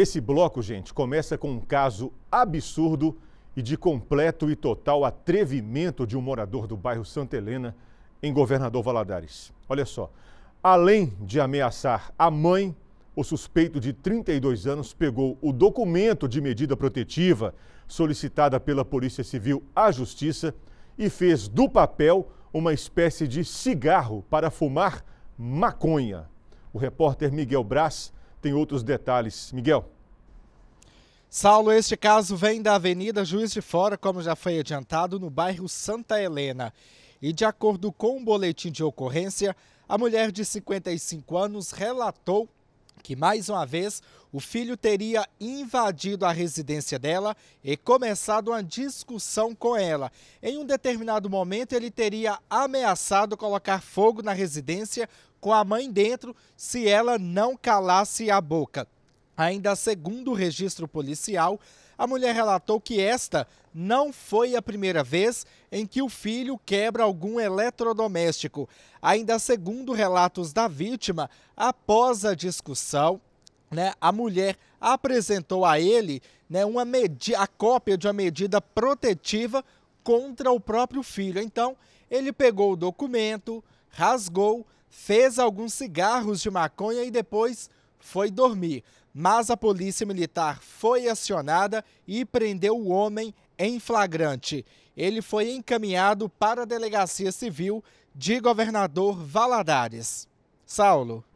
Esse bloco, gente, começa com um caso absurdo e de completo e total atrevimento de um morador do bairro Santa Helena em Governador Valadares. Olha só, além de ameaçar a mãe, o suspeito de 32 anos pegou o documento de medida protetiva solicitada pela Polícia Civil à Justiça e fez do papel uma espécie de cigarro para fumar maconha. O repórter Miguel Braz tem outros detalhes. Miguel. Saulo, este caso vem da Avenida Juiz de Fora, como já foi adiantado, no bairro Santa Helena. E de acordo com o um boletim de ocorrência, a mulher de 55 anos relatou que mais uma vez o filho teria invadido a residência dela e começado uma discussão com ela. Em um determinado momento, ele teria ameaçado colocar fogo na residência com a mãe dentro se ela não calasse a boca. Ainda segundo o registro policial, a mulher relatou que esta não foi a primeira vez em que o filho quebra algum eletrodoméstico. Ainda segundo relatos da vítima, após a discussão, né, a mulher apresentou a ele né, uma a cópia de uma medida protetiva contra o próprio filho. Então, ele pegou o documento, rasgou, fez alguns cigarros de maconha e depois foi dormir, mas a polícia militar foi acionada e prendeu o homem em flagrante. Ele foi encaminhado para a Delegacia Civil de Governador Valadares. Saulo.